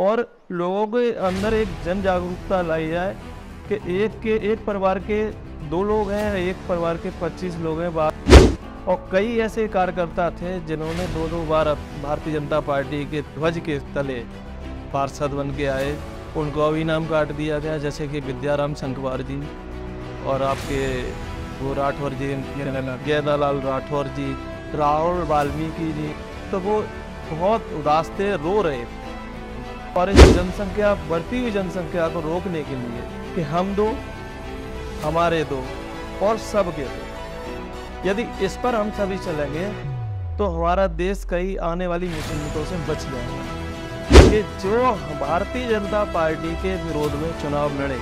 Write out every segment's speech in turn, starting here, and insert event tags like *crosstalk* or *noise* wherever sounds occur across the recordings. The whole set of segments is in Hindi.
और लोगों के अंदर एक जन जागरूकता लाई जाए कि एक के एक परिवार के दो लोग हैं एक परिवार के 25 लोग हैं बाहर और कई ऐसे कार्यकर्ता थे जिन्होंने दो दो बार भारतीय जनता पार्टी के ध्वज के तले पार्षद बन के आए उनको अभी नाम काट दिया गया जैसे कि विद्याराम शंखवार जी और आपके वो राठौर जी गेदालाल राठौर जी राहुल वाल्मीकि जी तो वो बहुत उदास थे रो रहे थे और इस जनसंख्या बढ़ती हुई जनसंख्या को रोकने के लिए कि हम दो हमारे दो और सबके दो यदि इस पर हम सभी चलेंगे तो हमारा देश कई आने वाली मुसीबतों से बच जाएगा कि जो भारतीय जनता पार्टी के विरोध में चुनाव लड़े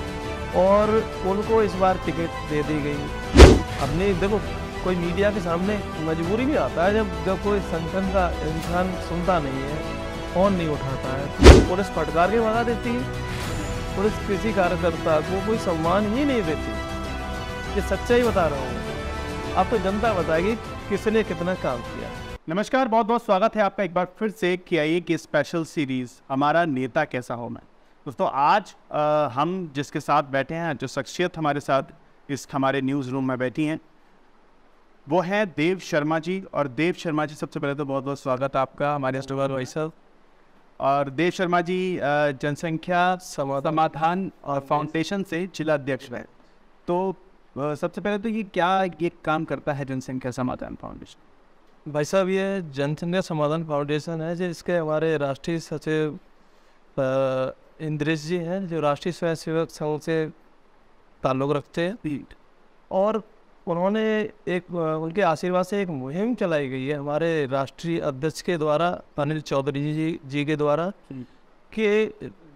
और उनको इस बार टिकट दे दी गई हमने देखो कोई मीडिया के सामने मजबूरी भी आता है जब जब कोई संगठन का इंसान सुनता नहीं है फ़ोन नहीं उठाता है तो पुलिस फटकार के भगा देती है पुलिस किसी कार्यकर्ता को कोई सम्मान ही नहीं देती ये सच्चाई बता रहा हूँ अब तो जनता बताएगी किसने कितना काम किया नमस्कार बहुत बहुत स्वागत है आपका एक बार फिर से के आई की स्पेशल सीरीज़ हमारा नेता कैसा हो मैं दोस्तों आज आ, हम जिसके साथ बैठे हैं जो शख्सियत हमारे साथ इस हमारे न्यूज़ रूम में बैठी हैं वो है देव शर्मा जी और देव शर्मा जी सबसे पहले तो बहुत बहुत स्वागत आपका हमारे भाई साहब और देव शर्मा जी जनसंख्या समाधान और फाउंडेशन से जिला अध्यक्ष हैं तो सबसे पहले तो ये क्या ये काम करता है जनसंख्या समाधान फाउंडेशन भाई साहब ये जनसंख्या समाधान फाउंडेशन है जो इसके हमारे राष्ट्रीय सचिव इंद्रेश जी हैं जो राष्ट्रीय स्वयं सेवक संघ से ताल्लुक रखते हैं और उन्होंने एक उनके आशीर्वाद से एक मुहिम चलाई गई है हमारे राष्ट्रीय अध्यक्ष के द्वारा अनिल चौधरी जी जी के द्वारा कि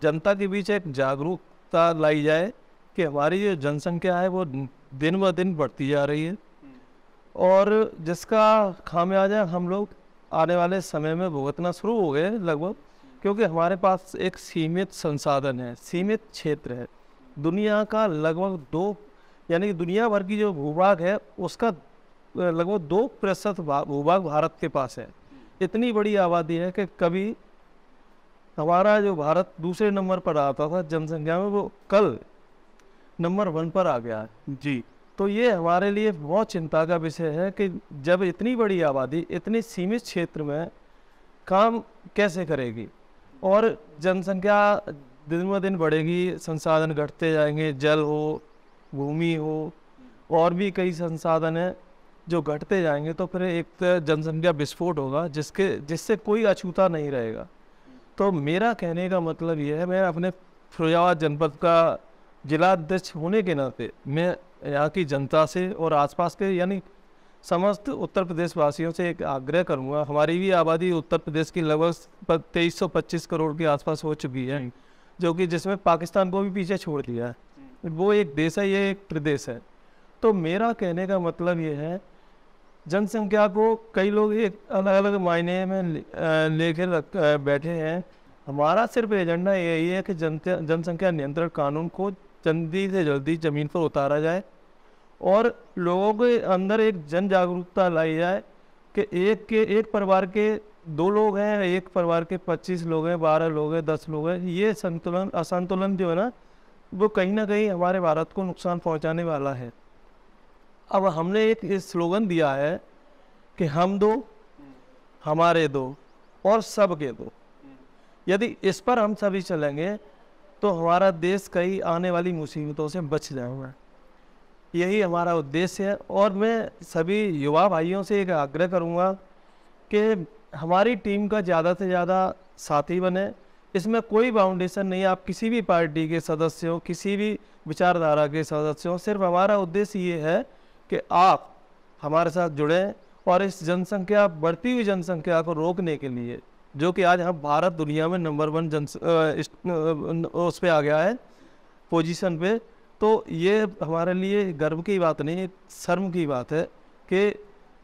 जनता के बीच एक जागरूकता लाई जाए कि हमारी जो जनसंख्या है वो दिन ब दिन बढ़ती जा रही है और जिसका खामियाजा हम लोग आने वाले समय में भुगतना शुरू हो गए लगभग क्योंकि हमारे पास एक सीमित संसाधन है सीमित क्षेत्र है दुनिया का लगभग दो यानी कि दुनिया भर की जो भूभाग है उसका लगभग दो प्रतिशत भूभाग भारत के पास है इतनी बड़ी आबादी है कि कभी हमारा जो भारत दूसरे नंबर पर आता था जनसंख्या में वो कल नंबर वन पर आ गया है जी तो ये हमारे लिए बहुत चिंता का विषय है कि जब इतनी बड़ी आबादी इतने सीमित क्षेत्र में काम कैसे करेगी और जनसंख्या दिन ब दिन बढ़ेगी संसाधन घटते जाएंगे जल हो भूमि हो और भी कई संसाधन हैं जो घटते जाएंगे तो फिर एक तो जनसंख्या विस्फोट होगा जिसके जिससे कोई अछूता नहीं रहेगा तो मेरा कहने का मतलब यह है मैं अपने फिरोजाबाद जनपद का जिला अध्यक्ष होने के नाते मैं यहाँ की जनता से और आसपास के यानी समस्त उत्तर प्रदेश वासियों से एक आग्रह करूँगा हमारी भी आबादी उत्तर प्रदेश की लगभग तेईस सौ पच्चीस करोड़ के आसपास हो चुकी है जो कि जिसमें पाकिस्तान को भी पीछे छोड़ दिया है वो एक देश है ये एक प्रदेश है तो मेरा कहने का मतलब ये है जनसंख्या को कई लोग एक अलग अलग मायने में लेके रख बैठे हैं हमारा सिर्फ एजेंडा यही है कि जन जनसंख्या नियंत्रण कानून को जल्दी से जल्दी ज़मीन पर उतारा जाए और लोगों के अंदर एक जन जागरूकता लाई जाए कि एक के एक परिवार के दो लोग हैं एक परिवार के पच्चीस लोग हैं बारह लोग हैं दस लोग हैं ये संतुलन असंतुलन जो है ना वो कहीं ना कहीं हमारे भारत को नुकसान पहुंचाने वाला है अब हमने एक स्लोगन दिया है कि हम दो हमारे दो और सब के दो यदि इस पर हम सभी चलेंगे तो हमारा देश कई आने वाली मुसीबतों से बच जाएगा यही हमारा उद्देश्य है और मैं सभी युवा भाइयों से एक आग्रह करूँगा कि हमारी टीम का ज़्यादा से ज़्यादा साथी बने इसमें कोई बाउंडेशन नहीं आप किसी भी पार्टी के सदस्यों किसी भी विचारधारा के सदस्यों सिर्फ हमारा उद्देश्य ये है कि आप हमारे साथ जुड़ें और इस जनसंख्या बढ़ती हुई जनसंख्या को रोकने के लिए जो कि आज हम भारत दुनिया में नंबर वन जन उस पर आ गया है पोजीशन पे तो ये हमारे लिए गर्व की बात नहीं शर्म की बात है कि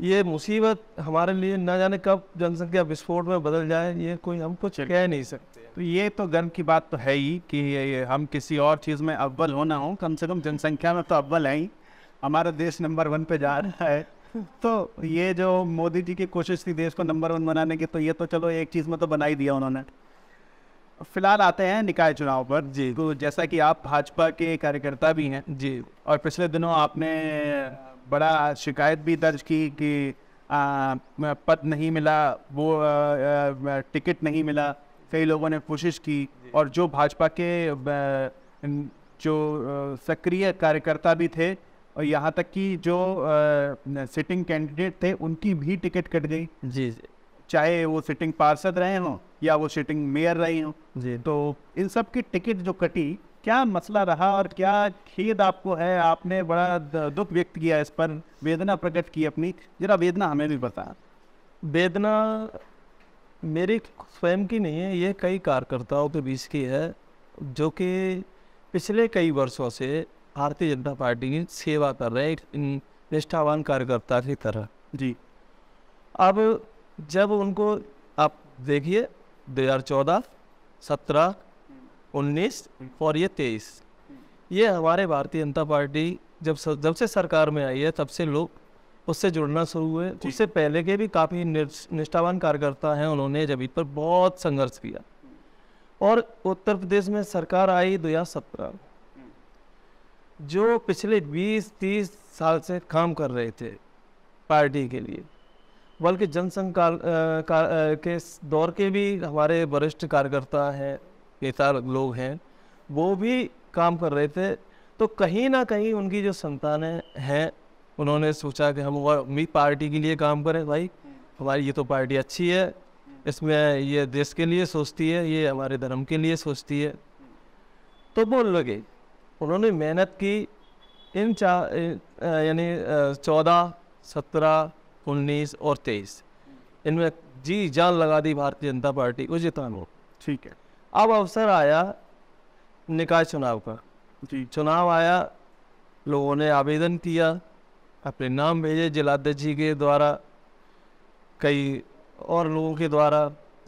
ये मुसीबत हमारे लिए ना जाने कब जनसंख्या विस्फोट में बदल जाए ये कोई हम कुछ कह नहीं सकते तो ये तो गर्व की बात तो है ही कि हम किसी और चीज़ में अव्वल होना हो कम से कम जनसंख्या में तो अव्वल है ही हमारा देश नंबर वन पे जा रहा है तो ये जो मोदी जी की कोशिश थी देश को नंबर वन बनाने की तो ये तो चलो एक चीज़ में तो बना ही दिया उन्होंने फिलहाल आते हैं निकाय चुनाव पर जी तो जैसा कि आप भाजपा के कार्यकर्ता भी हैं जी और पिछले दिनों आपने बड़ा शिकायत भी दर्ज की कि पद नहीं मिला वो टिकट नहीं मिला कई लोगों ने कोशिश की और जो भाजपा के जो सक्रिय कार्यकर्ता भी थे और यहाँ तक कि जो सिटिंग कैंडिडेट थे उनकी भी टिकट कट गई जी जी चाहे वो सिटिंग पार्षद रहे हों या वो सिटिंग मेयर रही हों जी तो इन सब की टिकट जो कटी क्या मसला रहा और क्या खेद आपको है आपने बड़ा दुख व्यक्त किया इस पर वेदना प्रकट की अपनी जरा वेदना हमें भी बता वेदना मेरी स्वयं की नहीं है ये कई कार्यकर्ताओं के बीच की है जो कि पिछले कई वर्षों से भारतीय जनता पार्टी की सेवा कर रहे हैं निष्ठावान कार्यकर्ता की तरह जी अब जब उनको आप देखिए 2014, 17, उन्नीस और ये तेईस ये हमारे भारतीय जनता पार्टी जब जब से सरकार में आई है तब से लोग उससे जुड़ना शुरू हुए उससे पहले के भी काफ़ी निष्ठावान कार्यकर्ता हैं उन्होंने जमीन पर बहुत संघर्ष किया और उत्तर प्रदेश में सरकार आई दो हज़ार सत्रह जो पिछले 20-30 साल से काम कर रहे थे पार्टी के लिए बल्कि जनसंघ के दौर के भी हमारे वरिष्ठ कार्यकर्ता हैं नेता लोग हैं वो भी काम कर रहे थे तो कहीं ना कहीं उनकी जो संतानें हैं उन्होंने सोचा कि हम उम्मीद पार्टी के लिए काम करें भाई हमारी ये तो पार्टी अच्छी है इसमें ये देश के लिए सोचती है ये हमारे धर्म के लिए सोचती है तो बोल लगे उन्होंने मेहनत की इन चार यानी चौदह सत्रह उन्नीस और तेईस इनमें जी जान लगा दी भारतीय जनता पार्टी को जिताना ठीक है अब अवसर आया निकाय चुनाव का जी चुनाव आया लोगों ने आवेदन किया अपने नाम भेजे जिलाध्यक्ष जी के द्वारा कई और लोगों के द्वारा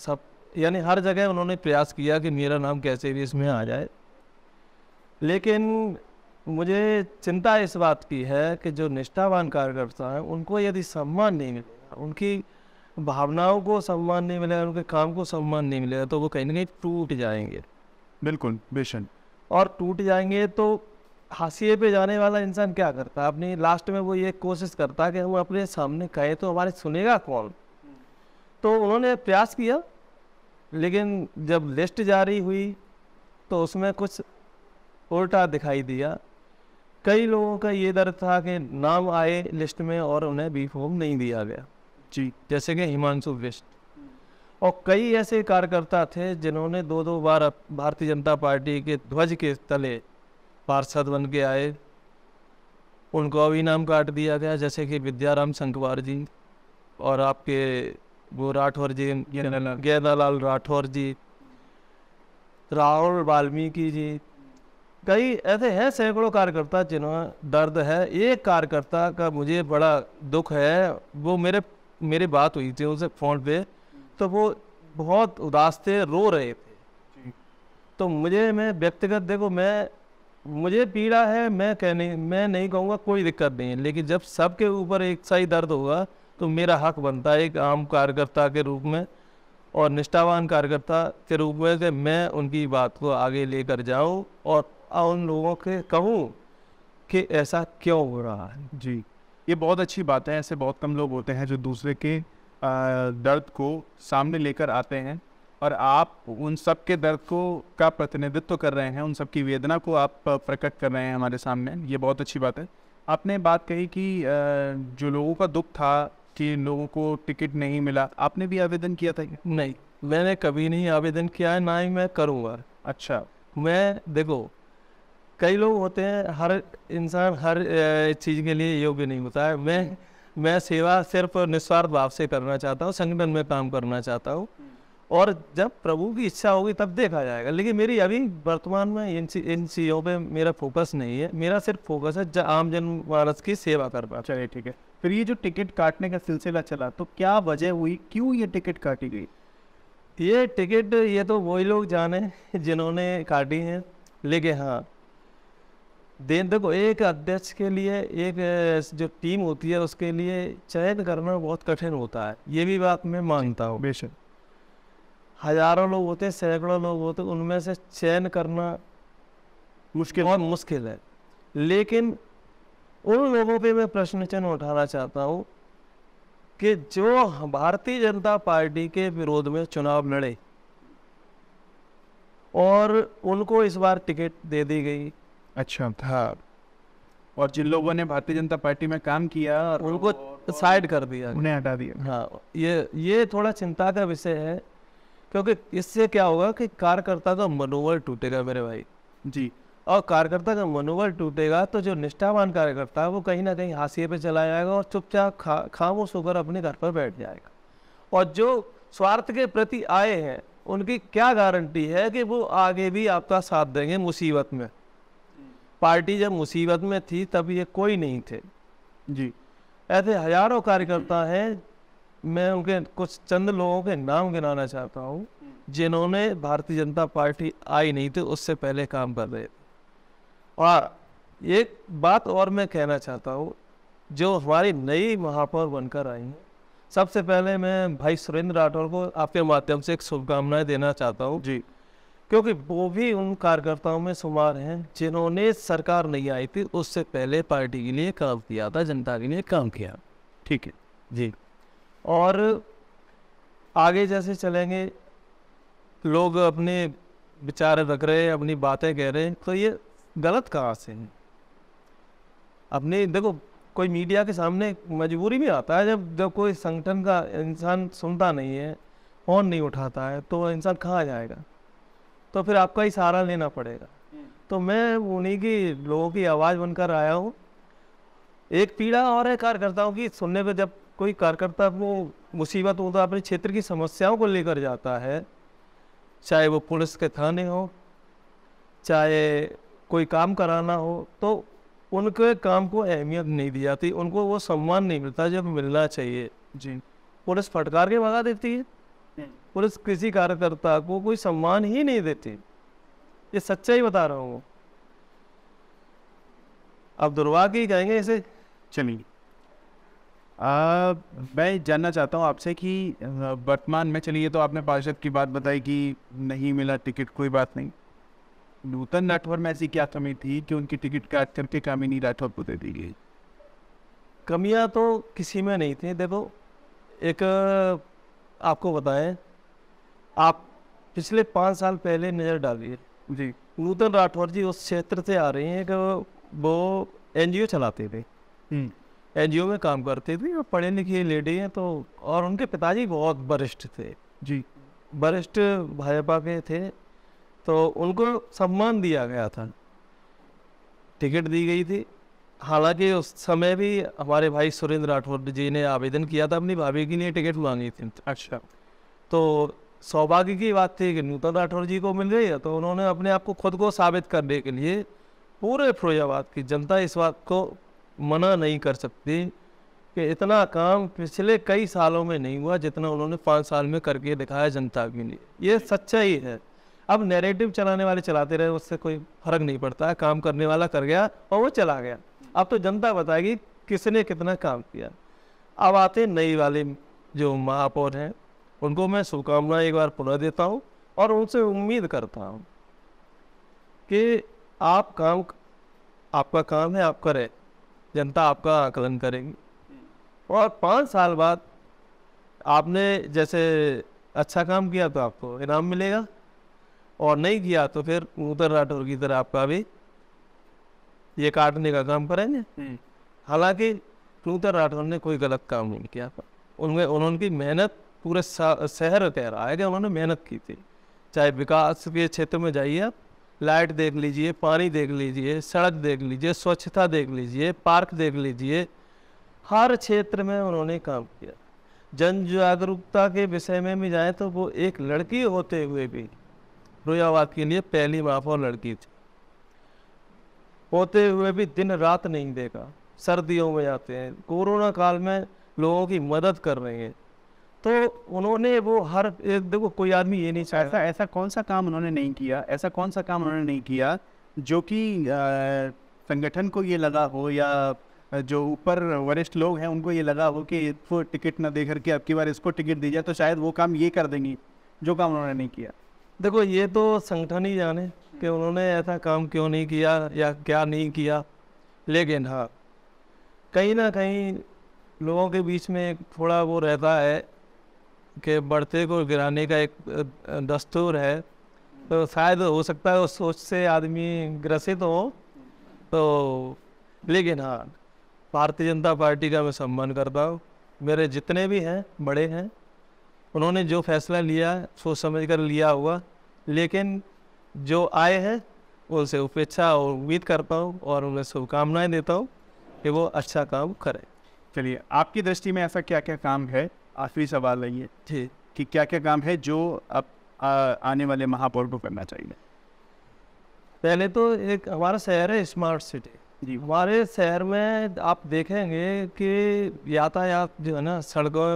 सब यानी हर जगह उन्होंने प्रयास किया कि मेरा नाम कैसे भी इसमें आ जाए लेकिन मुझे चिंता इस बात की है कि जो निष्ठावान कार्यकर्ता हैं उनको यदि सम्मान नहीं मिलेगा उनकी भावनाओं को सम्मान नहीं मिलेगा उनके काम को सम्मान नहीं मिलेगा तो वो कहीं ना कहीं टूट जाएंगे बिल्कुल बेशन और टूट जाएंगे तो हाशिए पे जाने वाला इंसान क्या करता है अपनी लास्ट में वो ये कोशिश करता है कि हम अपने सामने कहे तो हमारे सुनेगा कौन तो उन्होंने प्रयास किया लेकिन जब लिस्ट जारी हुई तो उसमें कुछ उल्टा दिखाई दिया कई लोगों का ये दर्द था कि नाम आए लिस्ट में और उन्हें बी फॉर्म नहीं दिया गया जी जैसे कि हिमांशु बिस्ट और कई ऐसे कार्यकर्ता थे जिन्होंने दो दो बार भारतीय जनता पार्टी के ध्वज के तले पार्षद बन के आए उनको अभी नाम काट दिया गया जैसे कि विद्याराम शंखवार जी और आपके वो राठौर जी गेंदालाल राठौर जी राहुल वाल्मीकि जी कई ऐसे हैं सैकड़ों कार्यकर्ता जिन्होंने दर्द है एक कार्यकर्ता का मुझे बड़ा दुख है वो मेरे मेरी बात हुई थी उनसे फ़ोन पे तो वो बहुत उदास थे रो रहे थे तो मुझे मैं व्यक्तिगत देखो मैं मुझे पीड़ा है मैं कहने नहीं मैं नहीं कहूँगा कोई दिक्कत नहीं है लेकिन जब सबके ऊपर एक सा ही दर्द होगा तो मेरा हक बनता है एक आम कार्यकर्ता के रूप में और निष्ठावान कार्यकर्ता के रूप में कि मैं उनकी बात को आगे लेकर जाऊं और उन लोगों के कहूं कि ऐसा क्यों हो रहा है जी ये बहुत अच्छी बात है ऐसे बहुत कम लोग होते हैं जो दूसरे के दर्द को सामने लेकर आते हैं और आप उन सब के दर्द को का प्रतिनिधित्व कर रहे हैं उन सब की वेदना को आप प्रकट कर रहे हैं हमारे सामने ये बहुत अच्छी बात है आपने बात कही कि जो लोगों का दुख था कि लोगों को टिकट नहीं मिला आपने भी आवेदन किया था नहीं मैंने कभी नहीं आवेदन किया है ना ही मैं करूँगा अच्छा मैं देखो कई लोग होते हैं हर इंसान हर चीज़ के लिए योग्य नहीं होता है मैं मैं सेवा सिर्फ निस्वार्थ भाव से करना चाहता हूँ संगठन में काम करना चाहता हूँ और जब प्रभु की इच्छा होगी तब देखा जाएगा लेकिन मेरी अभी वर्तमान में इन इन चीज़ों पर मेरा फोकस नहीं है मेरा सिर्फ फोकस है आम जन मानस की सेवा कर पा चलिए ठीक है फिर ये जो टिकट काटने का सिलसिला चला तो क्या वजह हुई क्यों ये टिकट काटी गई ये टिकट ये तो वही लोग जाने *laughs* जिन्होंने काटी है लेकिन हाँ देन देखो एक अध्यक्ष के लिए एक जो टीम होती है उसके लिए चयन करना बहुत कठिन होता है ये भी बात मैं मानता हूँ बेशक हजारों लोग होते हैं सैकड़ों लोग होते हैं उनमें से चयन करना मुश्किल बहुत मुश्किल है लेकिन उन लोगों पे मैं प्रश्न चिन्ह उठाना चाहता हूँ कि जो भारतीय जनता पार्टी के विरोध में चुनाव लड़े और उनको इस बार टिकट दे दी गई अच्छा था और जिन लोगों ने भारतीय जनता पार्टी में काम किया और उनको साइड कर दिया उन्हें हटा दिया हाँ ये ये थोड़ा चिंता का विषय है क्योंकि इससे क्या होगा कि कार्यकर्ता का मनोबल टूटेगा मेरे भाई जी और कार्यकर्ता का मनोबल टूटेगा तो जो निष्ठावान कार्यकर्ता है वो कहीं ना कहीं हाशिए पे चला जाएगा और चुपचाप खा खामोश होकर अपने घर पर बैठ जाएगा और जो स्वार्थ के प्रति आए हैं उनकी क्या गारंटी है कि वो आगे भी आपका साथ देंगे मुसीबत में पार्टी जब मुसीबत में थी तब ये कोई नहीं थे जी ऐसे हजारों कार्यकर्ता हैं मैं उनके कुछ चंद लोगों के नाम गिनाना चाहता हूँ जिन्होंने भारतीय जनता पार्टी आई नहीं थी उससे पहले काम कर रहे थे और एक बात और मैं कहना चाहता हूँ जो हमारी नई महापौर बनकर आई हैं सबसे पहले मैं भाई सुरेंद्र राठौर को आपके माध्यम से एक शुभकामनाएं देना चाहता हूँ जी क्योंकि वो भी उन कार्यकर्ताओं में शुमार हैं जिन्होंने सरकार नहीं आई थी उससे पहले पार्टी के लिए काम किया था जनता के लिए काम किया ठीक है जी और आगे जैसे चलेंगे लोग अपने विचार रख रहे हैं अपनी बातें कह रहे हैं तो ये गलत कहाँ से है अपने देखो कोई मीडिया के सामने मजबूरी भी आता है जब जब कोई संगठन का इंसान सुनता नहीं है फ़ोन नहीं उठाता है तो इंसान कहाँ जाएगा तो फिर आपका ही सहारा लेना पड़ेगा तो मैं उन्हीं की लोगों की आवाज़ बनकर आया हूँ एक पीड़ा और है कार्यकर्ताओं की सुनने पर जब कोई कार्यकर्ता वो मुसीबत होता तो है अपने क्षेत्र की समस्याओं को लेकर जाता है चाहे वो पुलिस के थाने हो चाहे कोई काम कराना हो तो उनके काम को अहमियत नहीं दी जाती उनको वो सम्मान नहीं मिलता जब मिलना चाहिए जी पुलिस फटकार के भगा देती है पुलिस कृषि कार्यकर्ता को कोई सम्मान ही नहीं देती ये सच्चाई बता रहा हूँ अब दुर्भाग्य ही कहेंगे इसे चलिए मैं जानना चाहता हूँ आपसे कि वर्तमान में चलिए तो आपने पार्षद की बात बताई कि नहीं मिला टिकट कोई बात नहीं नूतन राठौर में ऐसी क्या कमी थी कि उनकी टिकट काट करके कामिनी राठौर को दे दी गई कमियाँ तो किसी में नहीं थी देखो एक आपको बताएं आप पिछले पाँच साल पहले नज़र डालिए जी नूतन राठौर जी उस क्षेत्र से आ रहे हैं कि वो एन चलाते थे हम्म। एनजीओ में काम करते थे और पढ़े लिखे लेडी हैं तो और उनके पिताजी बहुत वरिष्ठ थे जी वरिष्ठ भाजपा के थे तो उनको सम्मान दिया गया था टिकट दी गई थी हालांकि उस समय भी हमारे भाई सुरेंद्र राठौर जी ने आवेदन किया था अपनी भाभी के लिए टिकट मांगी थी अच्छा तो सौभाग्य की बात थी कि नूतन राठौर जी को मिल गई है तो उन्होंने अपने आप को खुद को साबित करने के लिए पूरे फिरोजाबाद की जनता इस बात को मना नहीं कर सकती कि इतना काम पिछले कई सालों में नहीं हुआ जितना उन्होंने पाँच साल में करके दिखाया जनता के लिए ये सच्चाई है अब नैरेटिव चलाने वाले चलाते रहे उससे कोई फर्क नहीं पड़ता काम करने वाला कर गया और वो चला गया अब तो जनता बताएगी किसने कितना काम किया अब आते नई वाले जो महापौर हैं उनको मैं शुभकामना एक बार पुनः देता हूँ और उनसे उम्मीद करता हूँ कि आप काम आपका काम है आप करें जनता आपका आकलन करेगी और पाँच साल बाद आपने जैसे अच्छा काम किया तो आपको इनाम मिलेगा और नहीं किया तो फिर उधर राठौर की तरह आपका भी ये काटने का काम करेंगे हम्म। हालांकि नूतन राठौर ने कोई गलत काम नहीं किया था उनमें की मेहनत पूरे शहर कह रहा है कि उन्होंने मेहनत की थी चाहे विकास के क्षेत्र में जाइए आप लाइट देख लीजिए पानी देख लीजिए सड़क देख लीजिए स्वच्छता देख लीजिए पार्क देख लीजिए हर क्षेत्र में उन्होंने काम किया जन जागरूकता के विषय में भी जाए तो वो एक लड़की होते हुए भी रोयावाद के लिए पहली बाप और लड़की थी होते हुए भी दिन रात नहीं देखा सर्दियों में आते हैं कोरोना काल में लोगों की मदद कर रहे हैं तो उन्होंने वो हर एक देखो कोई आदमी ये नहीं चाहता ऐसा ऐसा कौन सा काम उन्होंने नहीं किया ऐसा कौन सा काम उन्होंने नहीं किया जो कि संगठन को ये लगा हो या जो ऊपर वरिष्ठ लोग हैं उनको ये लगा हो कि टिकट ना दे करके अब की बार इसको टिकट दी जाए तो शायद वो काम ये कर देंगी जो काम उन्होंने नहीं किया देखो ये तो संगठन ही जाने कि उन्होंने ऐसा काम क्यों नहीं किया या क्या नहीं किया लेकिन हाँ कहीं ना कहीं लोगों के बीच में थोड़ा वो रहता है कि बढ़ते को गिराने का एक दस्तूर है तो शायद हो सकता है उस सोच से आदमी ग्रसित हो तो लेकिन हाँ भारतीय जनता पार्टी का मैं सम्मान करता हूँ मेरे जितने भी हैं बड़े हैं उन्होंने जो फैसला लिया सोच समझ कर लिया हुआ लेकिन जो आए हैं उनसे उपेक्षा और उम्मीद करता हूँ और उन्हें शुभकामनाएँ देता हूँ कि वो अच्छा काम करें चलिए आपकी दृष्टि में ऐसा क्या क्या काम है आखिरी सवाल है ये जी कि क्या क्या काम है जो अब आने वाले महापौर को करना चाहिए पहले तो एक हमारा शहर है स्मार्ट सिटी जी हमारे शहर में आप देखेंगे कि यातायात जो है ना सड़कों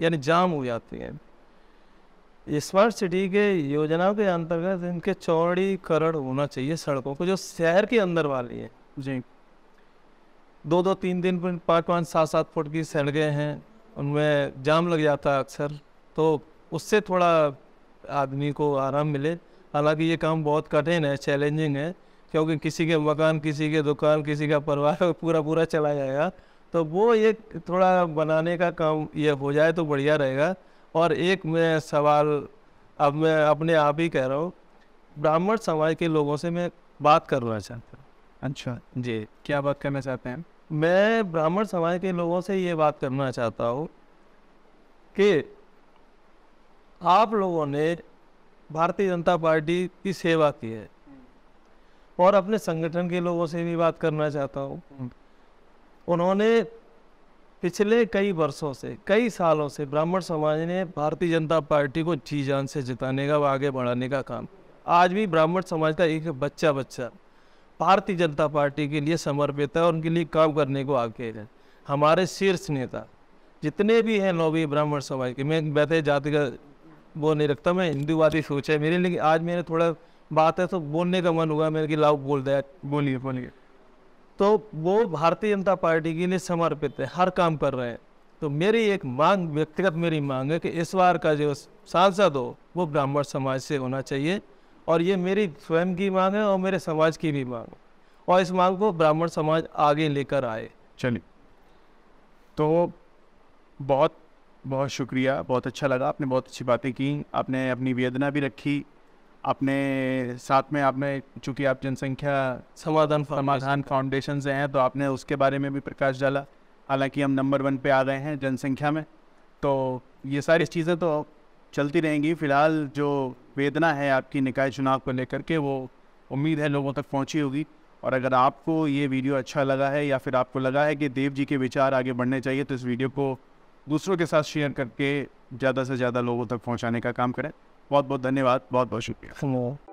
यानी जाम हो जाती है स्मार्ट सिटी के योजनाओं के अंतर्गत इनके चौड़ीकरण होना चाहिए सड़कों को जो शहर के अंदर वाली है जी दो दो तीन दिन पाँच पाँच सात सात फुट की सड़कें हैं उनमें जाम लग जाता है अक्सर तो उससे थोड़ा आदमी को आराम मिले हालांकि ये काम बहुत कठिन है चैलेंजिंग है क्योंकि किसी के मकान किसी के दुकान किसी का परिवार *laughs* पूरा पूरा चला जाएगा तो वो एक थोड़ा बनाने का काम ये हो जाए तो बढ़िया रहेगा और एक मैं सवाल अब मैं अपने आप ही कह रहा हूँ ब्राह्मण समाज के लोगों से मैं बात करना चाहता हूँ अच्छा जी क्या बात करना चाहते हैं मैं ब्राह्मण समाज के लोगों से ये बात करना चाहता हूँ कि आप लोगों ने भारतीय जनता पार्टी की सेवा की है हम्म। और अपने संगठन के लोगों से भी बात करना चाहता हूँ हम्म। उन्होंने पिछले कई वर्षों से कई सालों से ब्राह्मण समाज ने भारतीय जनता पार्टी को जी जान से जिताने का व आगे बढ़ाने का काम आज भी ब्राह्मण समाज का एक बच्चा बच्चा भारतीय जनता पार्टी के लिए समर्पित है और उनके लिए काम करने को आगे है हमारे शीर्ष नेता जितने भी हैं लोग ब्राह्मण समाज के मैं वैसे तो जाति का वो नहीं रखता मैं हिंदूवादी सोच है मेरे लेकिन आज मेरे थोड़ा बात है तो बोलने का मन हुआ मेरे कि लाओ बोल दिया बोलिए बोलिए तो वो भारतीय जनता पार्टी के लिए समर्पित है हर काम कर रहे हैं तो मेरी एक मांग व्यक्तिगत मेरी मांग है कि इस बार का जो सांसद हो वो ब्राह्मण समाज से होना चाहिए और ये मेरी स्वयं की मांग है और मेरे समाज की भी मांग और इस मांग को ब्राह्मण समाज आगे लेकर आए चलिए तो बहुत बहुत शुक्रिया बहुत अच्छा लगा आपने बहुत अच्छी बातें की आपने अपनी वेदना भी रखी अपने साथ में आपने चूंकि आप जनसंख्या समाधान समाधान फाउंडेशन से हैं तो आपने उसके बारे में भी प्रकाश डाला हालांकि हम नंबर वन पे आ रहे हैं जनसंख्या में तो ये सारी चीज़ें तो चलती रहेंगी फ़िलहाल जो वेदना है आपकी निकाय चुनाव को लेकर के वो उम्मीद है लोगों तक पहुंची होगी और अगर आपको ये वीडियो अच्छा लगा है या फिर आपको लगा है कि देव जी के विचार आगे बढ़ने चाहिए तो इस वीडियो को दूसरों के साथ शेयर करके ज़्यादा से ज़्यादा लोगों तक पहुँचाने का काम करें बहुत बहुत धन्यवाद बहुत बहुत शुक्रिया